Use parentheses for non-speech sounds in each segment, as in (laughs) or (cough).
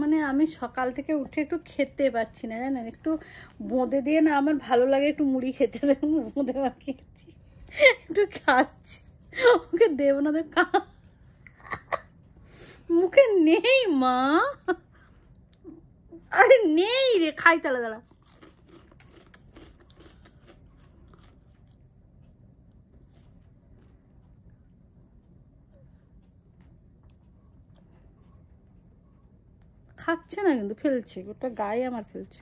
মানে আমি সকাল থেকে উঠে একটু খেতে পাচ্ছি না জানেন একটু বোঁদে দিয়ে না আমার ভালো লাগে একটু মুড়ি খেতে (laughs) দেখুন বোঁদে খেয়েছি একটু খাচ্ছি ওকে দেব না দেখ মুখে নেই মা আরে নেই রে খাই তাহলে দাঁড়া খাচ্ছে না কিন্তু ফেলছে ওটা গায়ে আমার ফেলছে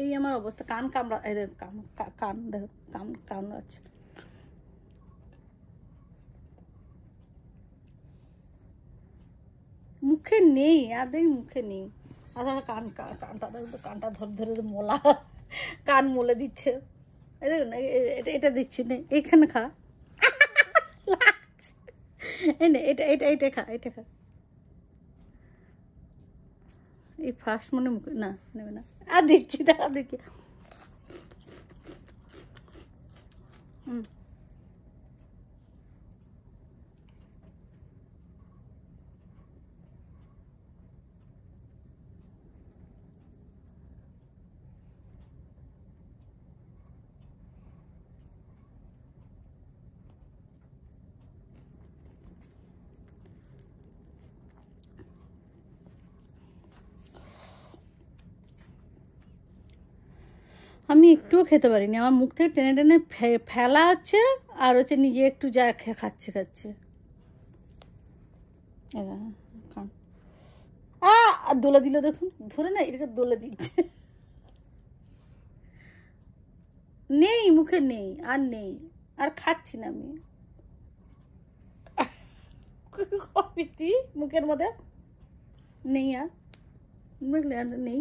এই আমার অবস্থা কান কামড়া কান কান দেখো কান কামড়াচ্ছে মুখে নেই আদেই মুখে নেই আর কান কানটা দেখো কানটা ধরে ধরে মোলা কান মোলে দিচ্ছে এটা দিচ্ছি না এইখানে খা (laughs) এটা এটা এটা খা এটা খা এই ফার্স্ট মনে মুখে না নেবে না আর দেখছি দেখা দেখি হুম আমি একটুও খেতে পারিনি আমার মুখ থেকে টেনে টেনে ফেলা হচ্ছে আর হচ্ছে নিজে একটু যা খাচ্ছে খাচ্ছে দোলা দিল দেখুন ধরে না এটাকে দোলা দিচ্ছে নেই মুখে নেই আর নেই আর খাচ্ছি না আমি মুখের মধ্যে নেই আর নেই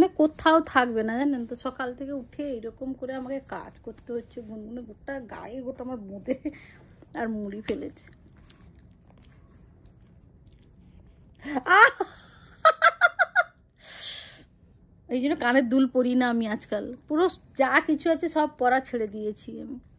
মানে কোথাও থাকবে না জানেন তো সকাল থেকে উঠে এরকম করে আমাকে কাজ করতে হচ্ছে গুনগুনে গোটা গায়ে গোটা আমার বোঁদে আর মুড়ি ফেলেছে এই জন্য কানের দুল পরি না আমি আজকাল পুরো যা কিছু আছে সব পরা ছেড়ে দিয়েছি আমি